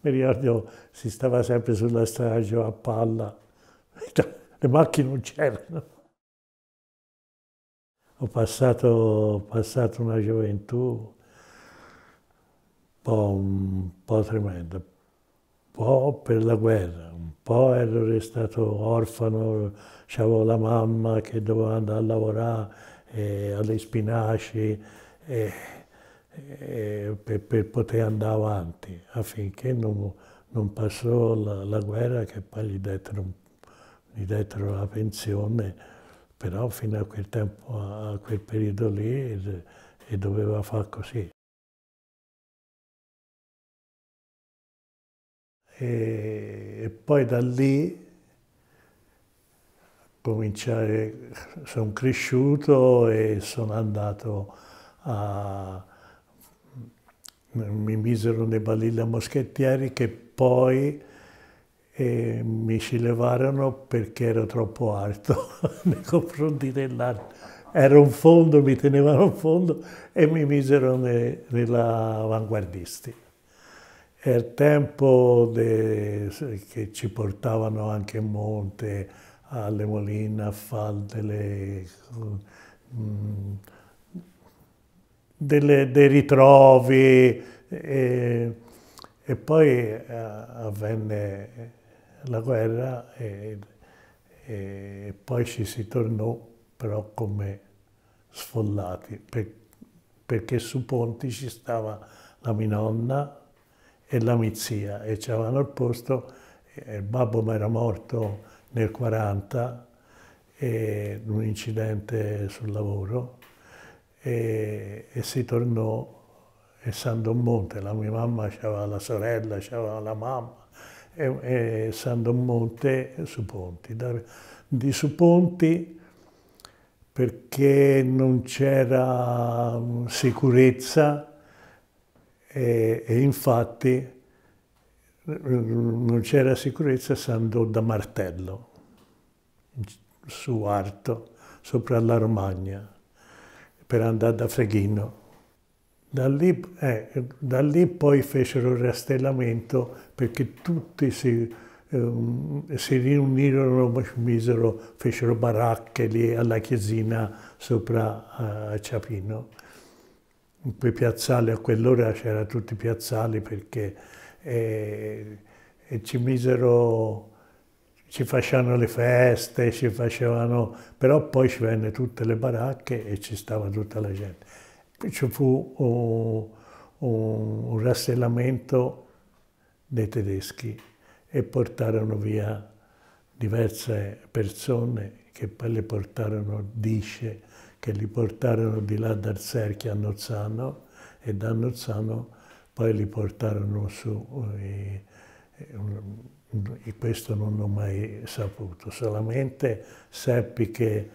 Mi ricordo si stava sempre sulla strada, a palla, le macchine non c'erano. Ho passato, passato una gioventù un po', un po' tremenda, un po' per la guerra, un po' ero restato orfano, avevo la mamma che doveva andare a lavorare eh, alle spinaci. Eh, eh, per, per, poter andare avanti affinché non, non passò la, la, guerra che poi gli dettero, gli dettero, la pensione, però fino a quel tempo, a quel periodo lì, e, e doveva far così. E, e poi da lì cominciare, sono cresciuto e sono andato a mi misero nei balilla moschettieri che poi eh, mi ci levarono perché ero troppo alto nei confronti dell'arte. Era un fondo, mi tenevano un fondo e mi misero ne, nell'avanguardisti. È il tempo de, che ci portavano anche in monte, alle moline a fare delle... Mh, mm, delle, dei ritrovi e, e poi eh, avvenne la guerra e, e poi ci si tornò però come sfollati, per, perché su Ponti ci stava la mia nonna e la mia zia e ci avevano il posto, il babbo mi era morto nel 40 in un incidente sul lavoro e, e si tornò e San Don Monte, la mia mamma aveva la sorella, aveva la mamma, e, e San Don Monte su Ponti. Da, di su Ponti perché non c'era mm, sicurezza e, e infatti mm, non c'era sicurezza si andò da Martello su Arto, sopra la Romagna per andare da Freghino. Da lì, eh, da lì poi fecero il rastellamento perché tutti si, eh, si riunirono, misero, fecero baracche lì alla chiesina sopra a Ciapino. In quei piazzali, a quell'ora c'erano tutti i piazzali perché eh, ci misero si facevano le feste, si facevano... però poi ci venne tutte le baracche e ci stava tutta la gente. ci fu un, un, un rastellamento dei tedeschi e portarono via diverse persone che poi le portarono disce, che li portarono di là dal Serchio a Nozzano e da Nozzano poi li portarono su. E, eh, e, e questo non l'ho mai saputo, solamente seppi che,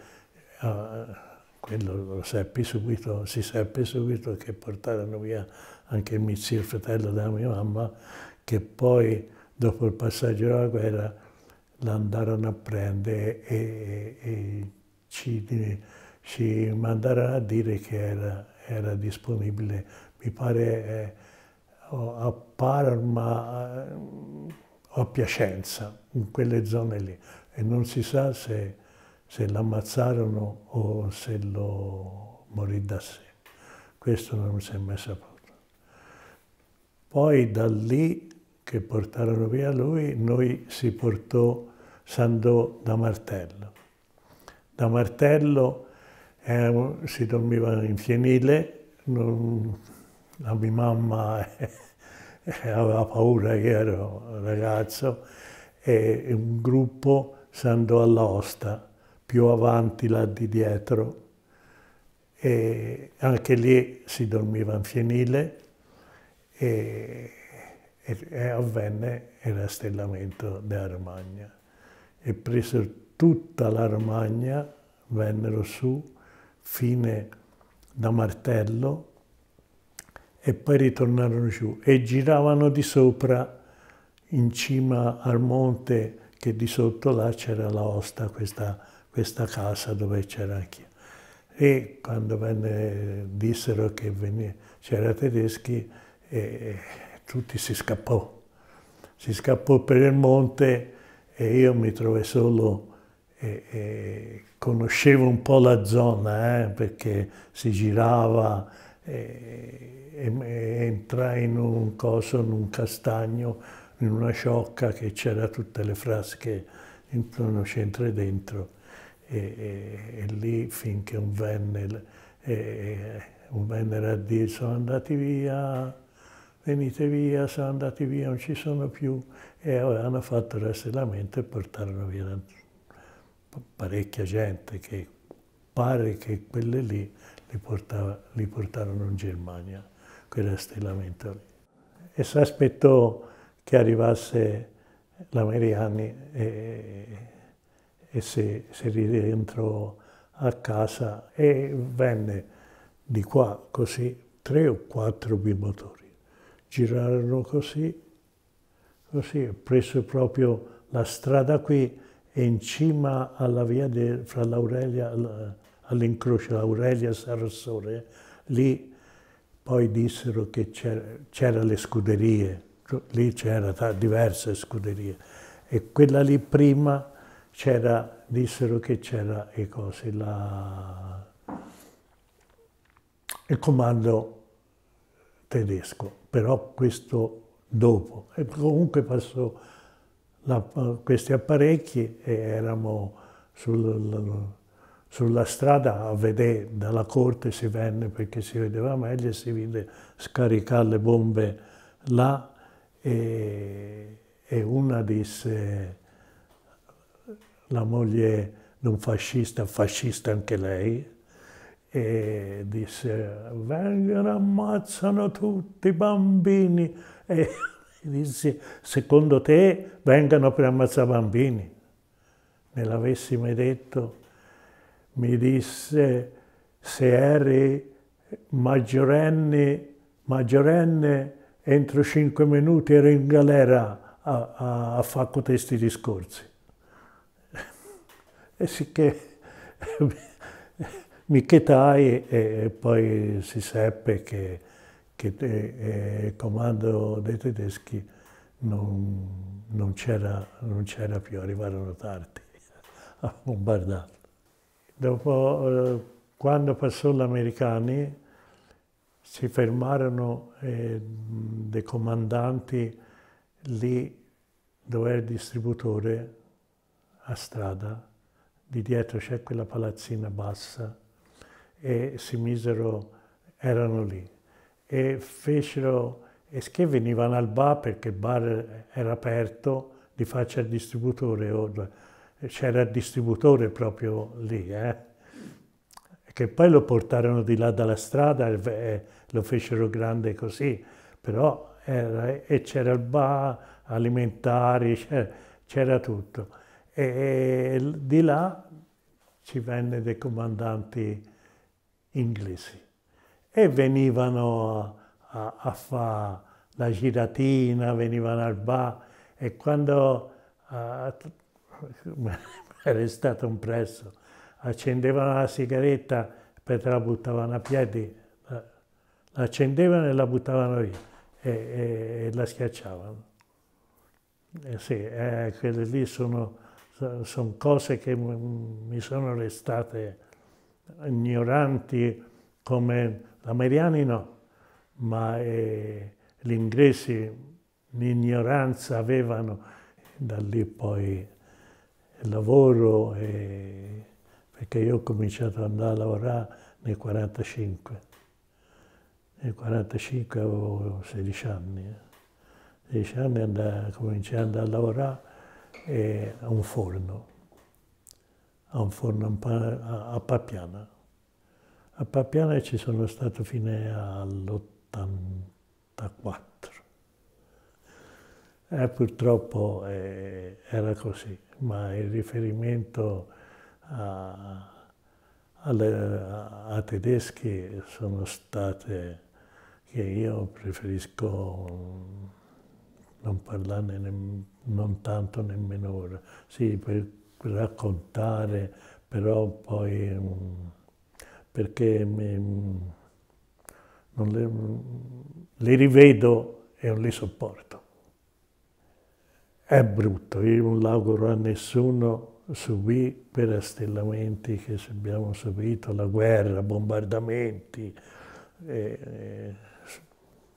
ah, quello lo seppi subito, si seppe subito che portarono via anche mio zio, il fratello della mia mamma, che poi dopo il passaggio della guerra l'andarono a prendere e, e ci, ci, mandarono a dire che era, era disponibile, mi pare eh, a Parma o a Piacenza, in quelle zone lì. E non si sa se, se l'ammazzarono o se lo morì da sé. Questo non si è mai saputo. Poi da lì che portarono via lui, noi si portò Sandò da Martello. Da Martello eh, si dormiva in fienile, non, la mia mamma... Eh, eh, aveva paura che ero ragazzo, e un gruppo si andò all'Osta, più avanti là di dietro, e anche lì si dormiva in fienile e, e, e avvenne il rastellamento della Romagna. E presero tutta la Romagna, vennero su, fine da martello, e poi ritornarono giù e giravano di sopra in cima al monte che di sotto là c'era la osta, questa, questa casa dove c'era anche io. E quando venne, dissero che c'era tedeschi, e, tutti si scappò. Si scappò per il monte e io mi trovai solo, e, e conoscevo un po' la zona, eh, perché si girava, e, e, e in un coso, in un castagno, in una sciocca che c'era tutte le frasche in c'entra dentro e, e, lì finché un venne, un venne a dire sono andati via, venite via, sono andati via, non ci sono più e hanno fatto il rastrellamento e portarono via parecchia gente che pare che quelle lì li, portava, li portarono in Germania, quella stellamento lì. E si aspettò che arrivasse l'Ameriani e, e si, si rientrò a casa e venne di qua così tre o quattro bimotori. Girarono così, così, preso proprio la strada qui e in cima alla via de, fra l'Aurelia all'incrocio Aurelia Sarasore, lì poi dissero che c'era le scuderie, cioè, lì c'erano diverse scuderie e quella lì prima c'era, dissero che c'era e cose, la, il comando tedesco, però questo dopo. E comunque passò la, questi apparecchi e eravamo sul sulla strada a vedere, dalla corte si venne perché si vedeva meglio e si vide scaricare le bombe là e, e una disse la moglie di un fascista, fascista anche lei, e disse vengono ammazzano tutti i bambini e disse secondo te vengono per ammazzare bambini? Me l'avessi mai detto mi disse se eri maggiorenne, maggiorenne entro cinque minuti ero in galera a, a, a fare questi discorsi. e sicché mi chetai e, poi si seppe che, che eh, eh, il comando dei tedeschi non, non c'era più, arrivarono tardi a bombardare. Dopo, eh, quando passò gli americani, si fermarono eh, dei comandanti lì dove era il distributore a strada, di dietro c'è quella palazzina bassa e si misero, erano lì e fecero, e che venivano al bar perché il bar era aperto di faccia al distributore o c'era il distributore proprio lì, eh? che poi lo portarono di là dalla strada e lo fecero grande così, però era, e c'era il bar, alimentari, c'era tutto. E, e di là ci venne dei comandanti inglesi e venivano a, a fare la giratina, venivano al bar e quando uh, era stato un presso, Accendevano la sigaretta, e te la buttavano a piedi, eh, l'accendevano e la buttavano via e, e, e la schiacciavano. Eh sì, eh, quelle lì sono, sono cose che mi sono restate ignoranti come l'ameriani no, ma eh, gli inglesi l'ignoranza avevano, da lì poi il lavoro e... perché io ho cominciato ad andare a lavorare nel 45. Nel 45 avevo 16 anni. Eh. 16 anni andai, cominciai ad andare a lavorare e, a un forno, a un forno a, a Papiana. A Papiana ci sono stato fino all'84. Eh, purtroppo eh, era così, ma il riferimento a, a, a tedeschi sono state che io preferisco non parlarne ne, non tanto nemmeno ora. Sì, per, raccontare, però poi... Mm, perché mi, mm, le, mm, le rivedo e non le sopporto è brutto, io non l'auguro a nessuno subì per astellamenti che abbiamo subito, la guerra, bombardamenti, eh, eh,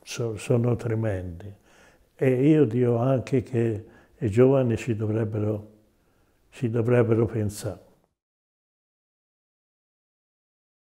so, sono tremendi. E io dico anche che i giovani ci dovrebbero, ci dovrebbero pensare.